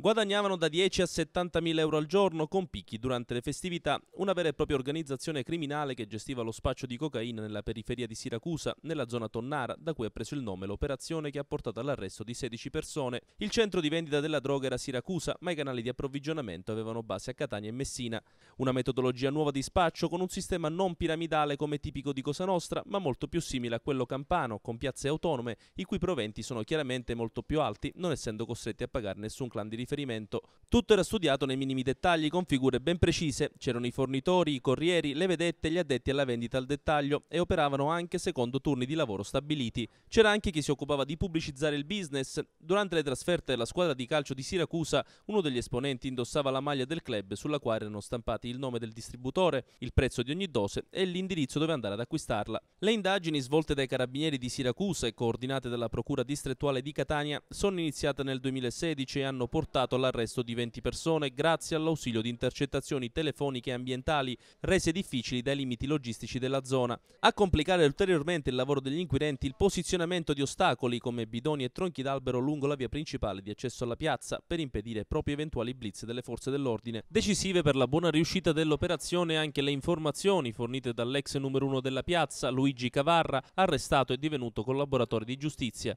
guadagnavano da 10 a 70 mila euro al giorno con picchi durante le festività, una vera e propria organizzazione criminale che gestiva lo spaccio di cocaina nella periferia di Siracusa, nella zona tonnara, da cui ha preso il nome l'operazione che ha portato all'arresto di 16 persone. Il centro di vendita della droga era Siracusa, ma i canali di approvvigionamento avevano base a Catania e Messina. Una metodologia nuova di spaccio con un sistema non piramidale come tipico di Cosa Nostra, ma molto più simile a quello campano, con piazze autonome, i cui proventi sono chiaramente molto più alti, non essendo costretti a pagare nessun clan di riferimento riferimento. Tutto era studiato nei minimi dettagli con figure ben precise, c'erano i fornitori, i corrieri, le vedette, gli addetti alla vendita al dettaglio e operavano anche secondo turni di lavoro stabiliti. C'era anche chi si occupava di pubblicizzare il business. Durante le trasferte della squadra di calcio di Siracusa, uno degli esponenti indossava la maglia del club sulla quale erano stampati il nome del distributore, il prezzo di ogni dose e l'indirizzo dove andare ad acquistarla. Le indagini svolte dai carabinieri di Siracusa e coordinate dalla Procura distrettuale di Catania sono iniziate nel 2016 e hanno portato portato all'arresto di 20 persone grazie all'ausilio di intercettazioni telefoniche e ambientali rese difficili dai limiti logistici della zona. A complicare ulteriormente il lavoro degli inquirenti il posizionamento di ostacoli come bidoni e tronchi d'albero lungo la via principale di accesso alla piazza per impedire proprio eventuali blitz delle forze dell'ordine. Decisive per la buona riuscita dell'operazione anche le informazioni fornite dall'ex numero uno della piazza, Luigi Cavarra, arrestato e divenuto collaboratore di giustizia.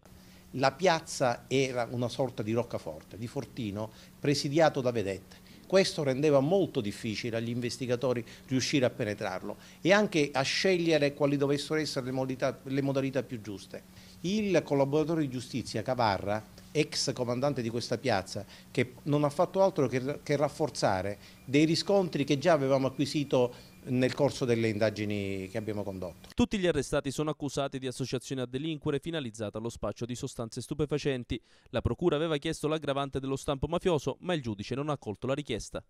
La piazza era una sorta di roccaforte, di fortino, presidiato da vedette. Questo rendeva molto difficile agli investigatori riuscire a penetrarlo e anche a scegliere quali dovessero essere le modalità, le modalità più giuste. Il collaboratore di giustizia Cavarra, ex comandante di questa piazza, che non ha fatto altro che, che rafforzare dei riscontri che già avevamo acquisito nel corso delle indagini che abbiamo condotto. Tutti gli arrestati sono accusati di associazione a delinquere finalizzata allo spaccio di sostanze stupefacenti. La procura aveva chiesto l'aggravante dello stampo mafioso, ma il giudice non ha accolto la richiesta.